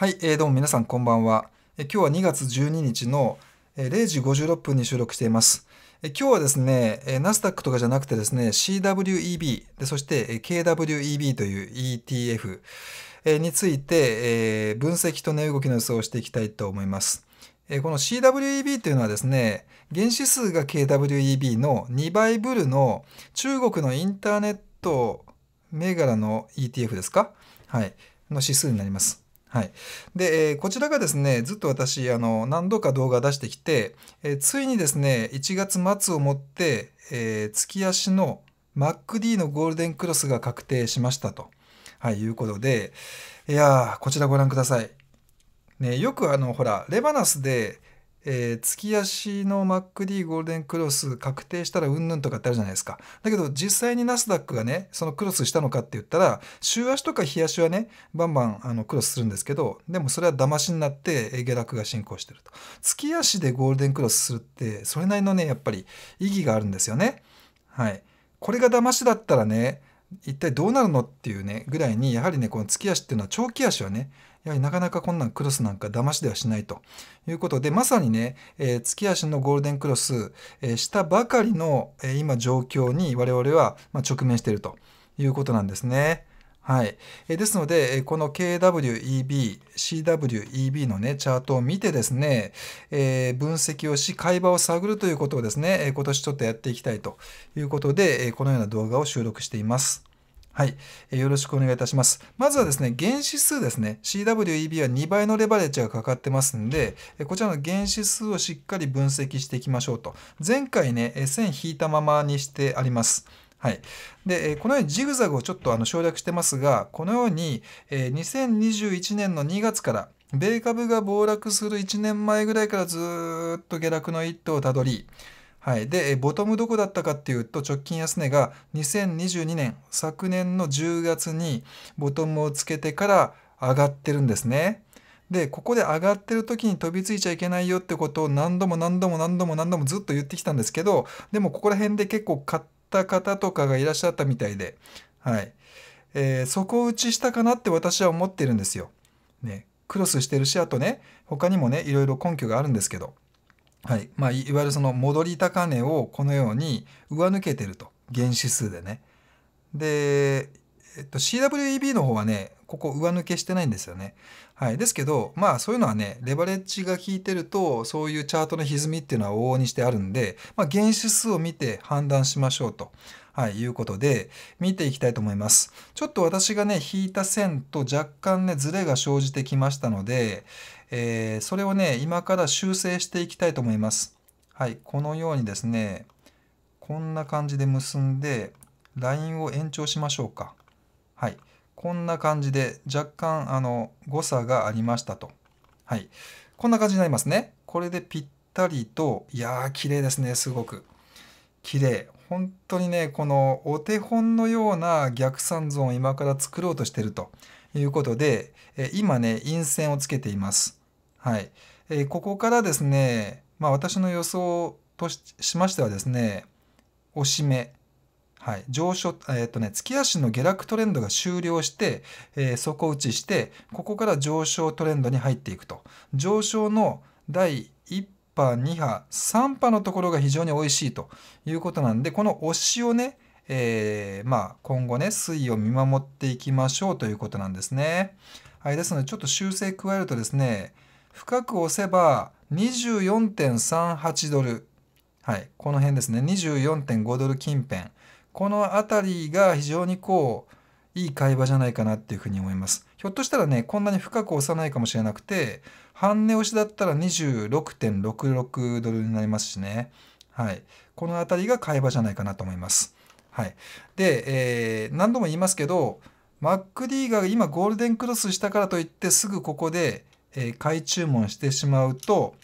はい、えー、どうも皆さんこんばんは。え今日は2月12日の0時56分に収録しています。え今日はですね、えナスダックとかじゃなくてですね、CWEB、でそして KWEB という ETF について、え分析と値動きの予想をしていきたいと思います。えこの CWEB というのはですね、原子数が KWEB の2倍ブルの中国のインターネット銘柄の ETF ですかはい。の指数になります。はい、で、えこちらがですねずっと私あの何度か動画出してきて、えついにですね1月末をもって、えー、月足の MacD のゴールデンクロスが確定しましたと、はい、いうことでいやこちらご覧ください。ね、よくあのほらレバナスでえー、月足の MacD ゴールデンクロス確定したらうんぬんとかってあるじゃないですか。だけど実際にナスダックがね、そのクロスしたのかって言ったら、週足とか日足はね、バンバンあのクロスするんですけど、でもそれは騙しになって下落が進行してると。月足でゴールデンクロスするって、それなりのね、やっぱり意義があるんですよね。はい。これが騙しだったらね、一体どうなるのっていうねぐらいにやはりねこの突き足っていうのは長期足はねやはりなかなかこんなんクロスなんか騙しではしないということでまさにね、えー、突き足のゴールデンクロス、えー、したばかりの、えー、今状況に我々は、まあ、直面しているということなんですね。はい、えですので、この KWEB、CWEB の、ね、チャートを見てですね、えー、分析をし、会話を探るということをですね、今年ちょっとやっていきたいということで、このような動画を収録しています。はい、えよろしくお願いいたします。まずはですね、原子数ですね。CWEB は2倍のレバレッジがかかってますんで、えこちらの原子数をしっかり分析していきましょうと。前回ね、線引いたままにしてあります。はい、でこのようにジグザグをちょっとあの省略してますがこのように2021年の2月から米株が暴落する1年前ぐらいからずっと下落の一途をたどりはい、でボトムどこだったかっていうと直近安値が2022年昨年の10月にボトムをつけてから上がってるんですね。でここで上がってる時に飛びついちゃいけないよってことを何度も何度も何度も何度もずっと言ってきたんですけどでもここら辺で結構買ってった方とかがいらっしゃったみたいで、はいえー、底打ちしたかなって私は思ってるんですよ。ね、クロスしてるしあとね他にもねいろいろ根拠があるんですけど、はいまあ、いわゆるその戻り高値をこのように上抜けてると原指数でね。で、えっと、CWEB の方はねここ上抜けしてないんですよね。はい、ですけどまあそういうのはねレバレッジが効いてるとそういうチャートの歪みっていうのは往々にしてあるんで、まあ、原子数を見て判断しましょうと。はい、いうことで見ていきたいと思います。ちょっと私がね引いた線と若干ねズレが生じてきましたので、えー、それをね今から修正していきたいと思います。はい、このようにですねこんな感じで結んでラインを延長しましょうか。はい。こんな感じで若干あの誤差がありましたと。はい。こんな感じになりますね。これでぴったりと、いやー、綺麗ですね、すごく。綺麗。本当にね、このお手本のような逆三像を今から作ろうとしてるということで、え今ね、陰線をつけています。はい。えここからですね、まあ私の予想としましてはですね、押し目。はい、上昇、えっ、ー、とね、月足の下落トレンドが終了して、えー、底打ちして、ここから上昇トレンドに入っていくと。上昇の第1波、2波、3波のところが非常に美味しいということなんで、この押しをね、えー、まあ、今後ね、推移を見守っていきましょうということなんですね。はい、ですので、ちょっと修正加えるとですね、深く押せば24.38ドル。はい、この辺ですね、24.5ドル近辺。この辺りが非常にこういい会話じゃないかなっていうふうに思いますひょっとしたらねこんなに深く押さないかもしれなくて半値押しだったら26.66ドルになりますしねはいこの辺りがい場じゃないかなと思いますはいで、えー、何度も言いますけどクディ d が今ゴールデンクロスしたからといってすぐここで、えー、買い注文してしまうと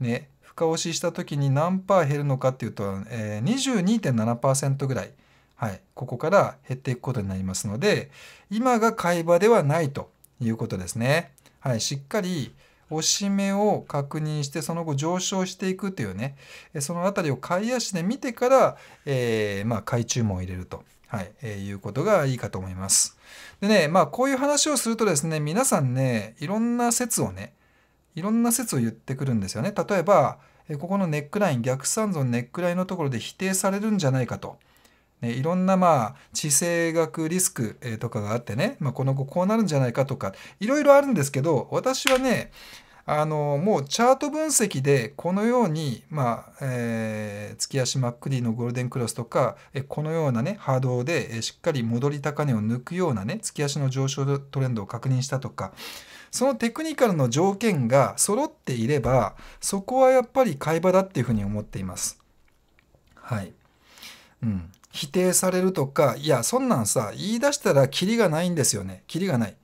ね深押しした時に何パー減るのかっていうと、えー、22.7%ぐらいはい、ここから減っていくことになりますので、今が買い場ではないということですね。はい、しっかり押し目を確認して、その後上昇していくというね、そのあたりを買い足で見てから、えー、まあ、買い注文を入れると。はい、えー、いうことがいいかと思います。でね、まあ、こういう話をするとですね、皆さんね、いろんな説をね、いろんな説を言ってくるんですよね。例えば、ここのネックライン、逆三尊ネックラインのところで否定されるんじゃないかと。ね、いろんなまあ地政学リスクとかがあってね、まあ、この子こうなるんじゃないかとかいろいろあるんですけど私はねあのもうチャート分析でこのように、まあえー、月足真っ栗のゴールデンクロスとか、えこのような、ね、波動で、えしっかり戻り高値を抜くような、ね、月足の上昇トレンドを確認したとかそのテクニカルの条件が揃っていればそこはやっぱり買い場だっていうふうに思っています。はい、うん否定されるとかいやそんなんさ言い出したらキリがないんですよねキリがない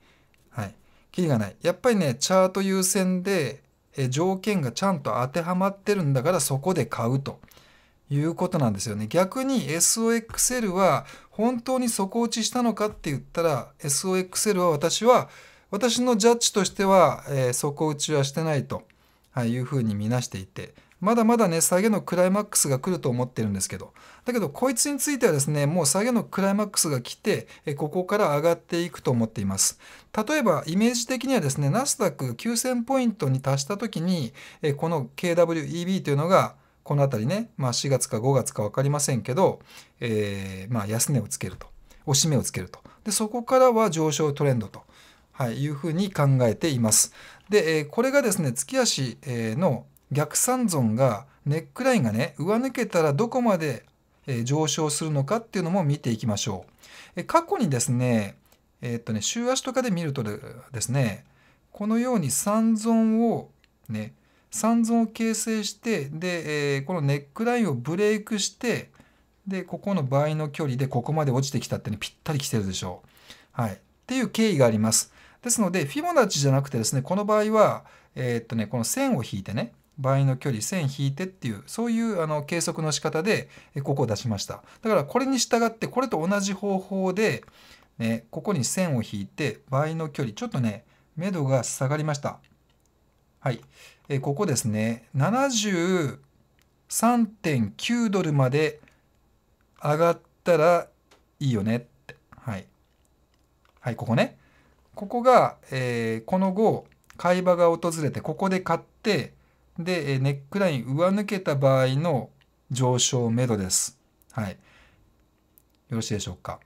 はいキリがないやっぱりねチャート優先でえ条件がちゃんと当てはまってるんだからそこで買うということなんですよね逆に SOXL は本当に底落ちしたのかって言ったら SOXL は私は私のジャッジとしては、えー、底打ちはしてないと、はい、いうふうに見なしていてまだまだね、下げのクライマックスが来ると思ってるんですけど、だけどこいつについてはですね、もう下げのクライマックスが来て、ここから上がっていくと思っています。例えば、イメージ的にはですね、ナスダック9000ポイントに達した時に、この KWEB というのが、この辺りね、まあ、4月か5月か分かりませんけど、えー、まあ、安値をつけると、押し目をつけると。で、そこからは上昇トレンドと。はい、いうふうに考えています。で、これがですね、月足の逆三尊がネックラインがね上抜けたらどこまで上昇するのかっていうのも見ていきましょう。過去にですね、えー、っとね、週足とかで見るとですね、このように三尊をね、三尊を形成して、で、えー、このネックラインをブレイクして、で、ここの倍の距離でここまで落ちてきたってね、ぴったり来てるでしょう。はい。っていう経緯があります。ですので、フィボナッチじゃなくてですね、この場合は、えー、っとね、この線を引いてね、倍の距離線引いてっていうそういうあの計測の仕方でここを出しましただからこれに従ってこれと同じ方法で、ね、ここに線を引いて倍の距離ちょっとね目処が下がりましたはいえここですね73.9ドルまで上がったらいいよねってはいはいここねここが、えー、この後買い場が訪れてここで買ってで、ネックライン上抜けた場合の上昇目処です。はい。よろしいでしょうか。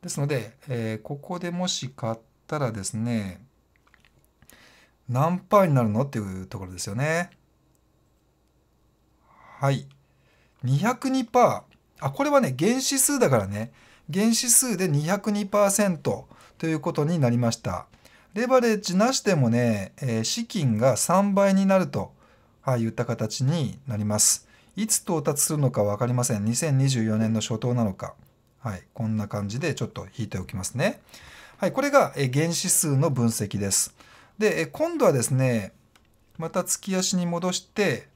ですので、えー、ここでもし買ったらですね、何パーになるのっていうところですよね。はい。202%。あ、これはね、原子数だからね。原子数で202%ということになりました。レバレッジなしでもね、えー、資金が3倍になるとはい、言った形になります。いつ到達するのか分かりません。2024年の初頭なのか。はい、こんな感じでちょっと引いておきますね。はい、これが原子数の分析です。で、今度はですね、また突き足に戻して、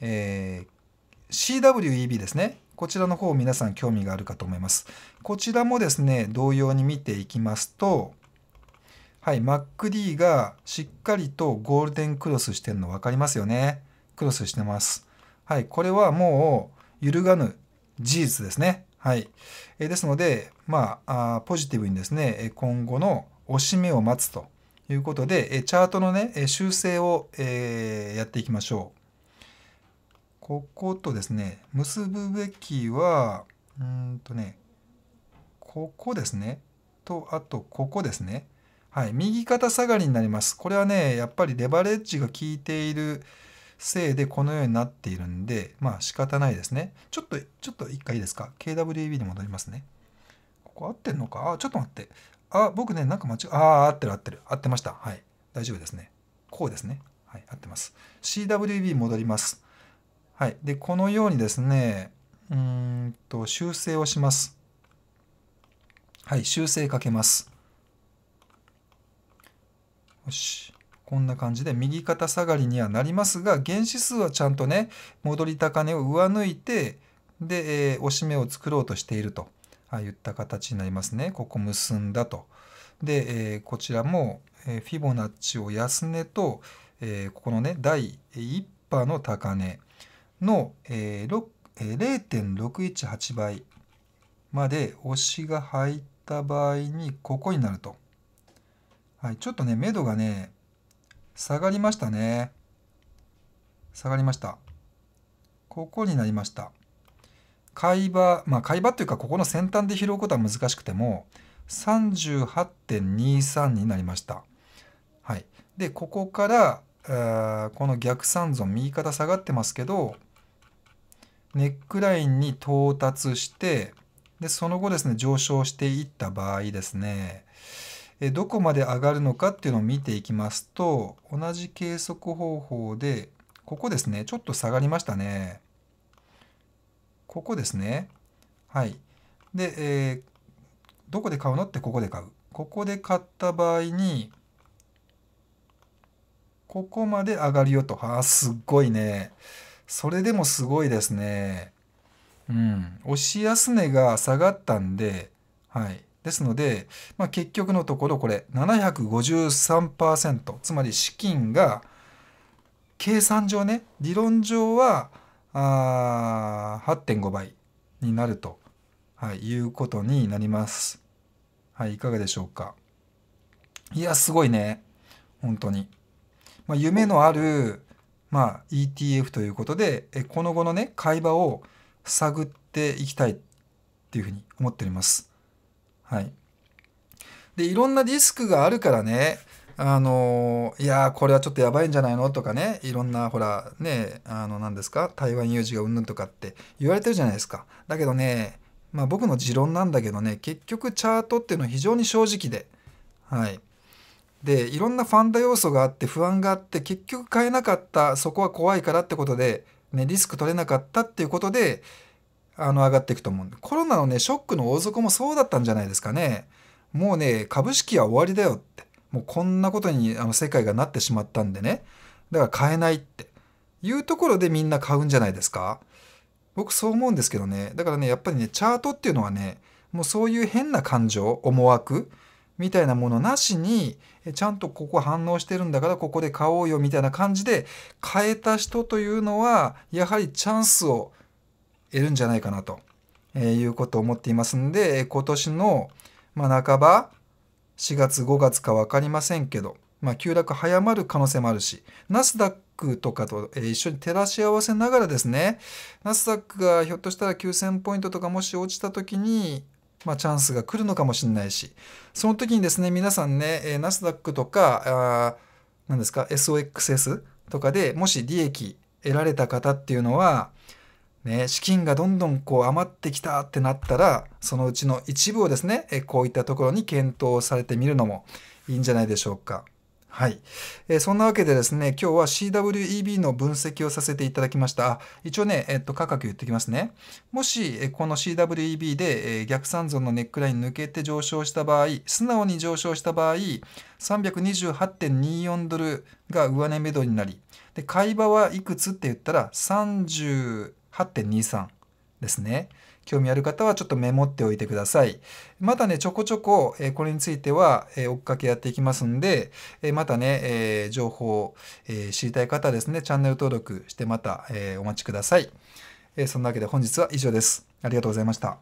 えー、CWEB ですね。こちらの方皆さん興味があるかと思います。こちらもですね、同様に見ていきますと、はい、MacD がしっかりとゴールデンクロスしてるの分かりますよね。クロスしてます。はい、これはもう揺るがぬ事実ですね。はい。えですので、まあ、あポジティブにですね、今後の押し目を待つということで、チャートのね、修正を、えー、やっていきましょう。こことですね、結ぶべきは、うんとね、ここですね、と、あとここですね。はい、右肩下がりになります。これはね、やっぱりレバレッジが効いているせいでこのようになっているんで、まあ仕方ないですね。ちょっと、ちょっと一回いいですか。KWAB に戻りますね。ここ合ってんのかあ、ちょっと待って。あ、僕ね、なんか間違あ合ってる合ってる。合ってました。はい。大丈夫ですね。こうですね。はい、合ってます。CWB 戻ります。はい。で、このようにですね、うんと、修正をします。はい、修正かけます。よし。こんな感じで右肩下がりにはなりますが、原子数はちゃんとね、戻り高値を上抜いて、で、えー、押し目を作ろうとしていると、ああいった形になりますね。ここ結んだと。で、えー、こちらも、えー、フィボナッチを安値と、えー、ここのね、第1波の高値の、えーえー、0.618倍まで押しが入った場合に、ここになると。はい、ちょっとね、目処がね、下がりましたね。下がりました。ここになりました。海馬、まあ海馬というか、ここの先端で拾うことは難しくても、38.23になりました。はい。で、ここから、あこの逆三尊、右肩下がってますけど、ネックラインに到達して、で、その後ですね、上昇していった場合ですね、えどこまで上がるのかっていうのを見ていきますと同じ計測方法でここですねちょっと下がりましたねここですねはいで、えー、どこで買うのってここで買うここで買った場合にここまで上がるよとあすっごいねそれでもすごいですねうん押し安値が下がったんではいですので、まあ、結局のところこれ753%つまり資金が計算上ね理論上はあ8.5倍になると、はい、いうことになります。はい、いかがでしょうか。いや、すごいね。本当に。まあ、夢のある、まあ、ETF ということでえ、この後のね、会話を探っていきたいっていうふうに思っております。はい。で、いろんなリスクがあるからね、あのいやこれはちょっとやばいんじゃないのとかね、いろんな、ほら、ね、あの、何ですか、台湾有事がうんぬんとかって言われてるじゃないですか。だけどね、まあ僕の持論なんだけどね、結局チャートっていうのは非常に正直で、はい。で、いろんなファンダ要素があって、不安があって、結局買えなかった、そこは怖いからってことで、ね、リスク取れなかったっていうことで、あの上がっていくと思うんで、コロナのね、ショックの大底もそうだったんじゃないですかね。もうね、株式は終わりだよって。もうこんなことにあの世界がなってしまったんでね。だから買えないっていうところでみんな買うんじゃないですか。僕そう思うんですけどね。だからね、やっぱりね、チャートっていうのはね、もうそういう変な感情、思惑みたいなものなしに、ちゃんとここ反応してるんだからここで買おうよみたいな感じで、変えた人というのは、やはりチャンスを得るんじゃないかなと、えいうことを思っていますんで、今年の、まあ、半ば、4月5月か分かりませんけど、まあ、急落早まる可能性もあるし、ナスダックとかと一緒に照らし合わせながらですね、ナスダックがひょっとしたら9000ポイントとかもし落ちた時に、まあ、チャンスが来るのかもしれないし、その時にですね、皆さんね、ナスダックとか、何ですか、SOXS とかでもし利益得られた方っていうのは、ね、資金がどんどんこう余ってきたってなったらそのうちの一部をですねえこういったところに検討されてみるのもいいんじゃないでしょうか。はい、えー、そんなわけでですね今日は CWEB の分析をさせていただきました一応ね、えっと、価格言ってきますねもし、えこの CWEB で、え逆三尊のネックライン抜けて上昇した場合素直に上昇した場合328.24ドルが上値目処になりで買い場はいくつって言ったら3 8.23ですね。興味ある方はちょっとメモっておいてください。またね、ちょこちょこ、えこれについては、え追っかけやっていきますんで、えまたね、え情報、え知りたい方はですね、チャンネル登録してまた、えお待ちください。えそんなわけで本日は以上です。ありがとうございました。